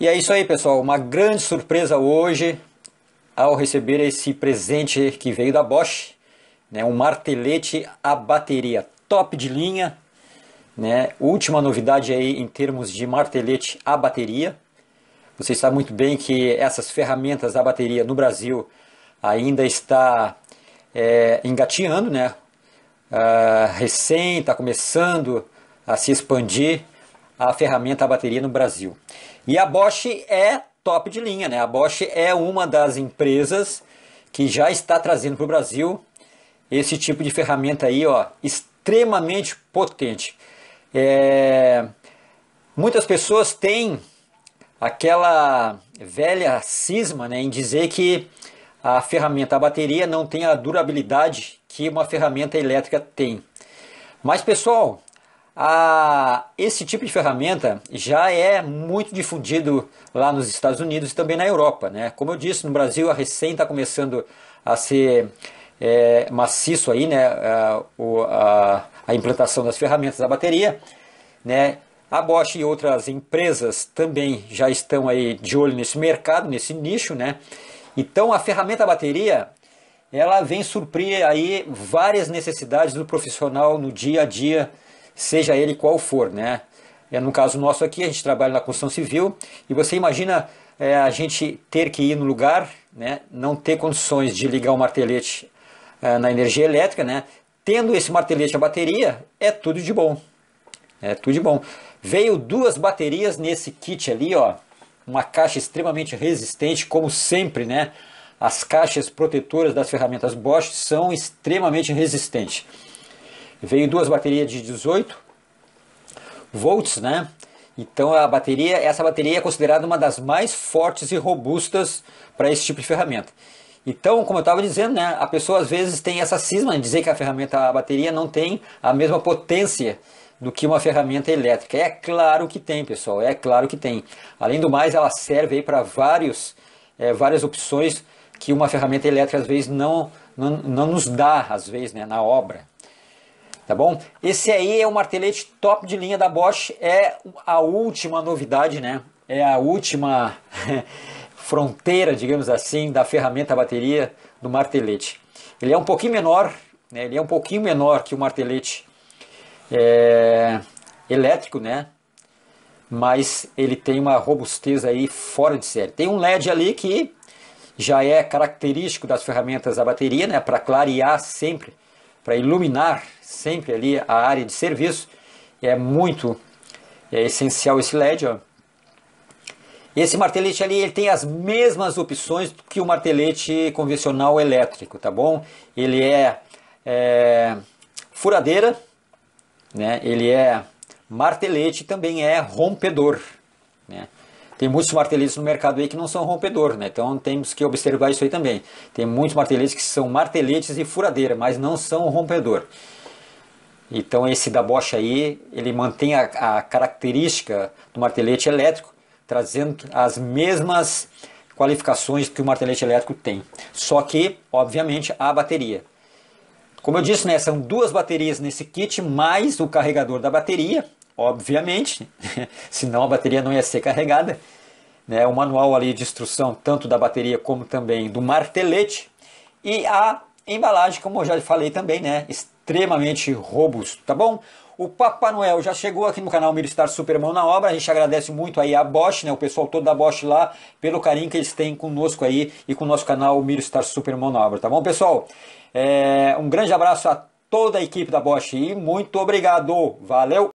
E é isso aí, pessoal. Uma grande surpresa hoje ao receber esse presente que veio da Bosch, né? Um martelete a bateria top de linha, né? Última novidade aí em termos de martelete a bateria. Você sabe muito bem que essas ferramentas a bateria no Brasil ainda está é, né? Ah, recém está começando a se expandir a ferramenta a bateria no Brasil. E a Bosch é top de linha, né? A Bosch é uma das empresas que já está trazendo para o Brasil esse tipo de ferramenta aí, ó, extremamente potente. É... Muitas pessoas têm aquela velha cisma né, em dizer que a ferramenta, a bateria não tem a durabilidade que uma ferramenta elétrica tem. Mas pessoal, a, ah, esse tipo de ferramenta já é muito difundido lá nos Estados Unidos e também na Europa. Né? Como eu disse, no Brasil a recém está começando a ser é, maciço aí, né? a, a, a implantação das ferramentas da bateria. Né? A Bosch e outras empresas também já estão aí de olho nesse mercado, nesse nicho. Né? Então a ferramenta bateria ela vem suprir aí várias necessidades do profissional no dia a dia seja ele qual for, né? É, no caso nosso aqui, a gente trabalha na construção civil e você imagina é, a gente ter que ir no lugar, né, não ter condições de ligar o martelete é, na energia elétrica, né, tendo esse martelete a bateria, é tudo de bom. É tudo de bom. Veio duas baterias nesse kit ali, ó, uma caixa extremamente resistente, como sempre, né? As caixas protetoras das ferramentas Bosch são extremamente resistentes. Veio duas baterias de 18 volts, né? Então a bateria, essa bateria é considerada uma das mais fortes e robustas para esse tipo de ferramenta. Então, como eu estava dizendo, né, a pessoa às vezes tem essa cisma em dizer que a ferramenta, a bateria não tem a mesma potência do que uma ferramenta elétrica. É claro que tem, pessoal, é claro que tem. Além do mais, ela serve para vários, é, várias opções que uma ferramenta elétrica às vezes não, não, não nos dá, às vezes, né, na obra tá bom? Esse aí é o martelete top de linha da Bosch, é a última novidade, né? É a última fronteira, digamos assim, da ferramenta bateria do martelete. Ele é um pouquinho menor, né? ele é um pouquinho menor que o martelete é, elétrico, né? Mas ele tem uma robustez aí fora de série. Tem um LED ali que já é característico das ferramentas da bateria, né? Para clarear sempre, para iluminar sempre ali a área de serviço. É muito é essencial esse LED, ó. Esse martelete ali ele tem as mesmas opções que o martelete convencional elétrico, tá bom? Ele é, é furadeira, né? Ele é martelete também é rompedor, né? Tem muitos marteletes no mercado aí que não são rompedor, né? Então temos que observar isso aí também. Tem muitos marteletes que são marteletes e furadeira, mas não são rompedor. Então esse da Bosch aí, ele mantém a, a característica do martelete elétrico, trazendo as mesmas qualificações que o martelete elétrico tem. Só que, obviamente, a bateria. Como eu disse, né, são duas baterias nesse kit, mais o carregador da bateria, obviamente, senão a bateria não ia ser carregada. Né, o manual ali de instrução, tanto da bateria como também do martelete. E a Embalagem, como eu já falei também, né? Extremamente robusto, tá bom? O Papai Noel já chegou aqui no canal Star Superman na obra. A gente agradece muito aí a Bosch, né? O pessoal todo da Bosch lá, pelo carinho que eles têm conosco aí e com o nosso canal Star Superman na obra, tá bom, pessoal? É, um grande abraço a toda a equipe da Bosch e muito obrigado. Valeu!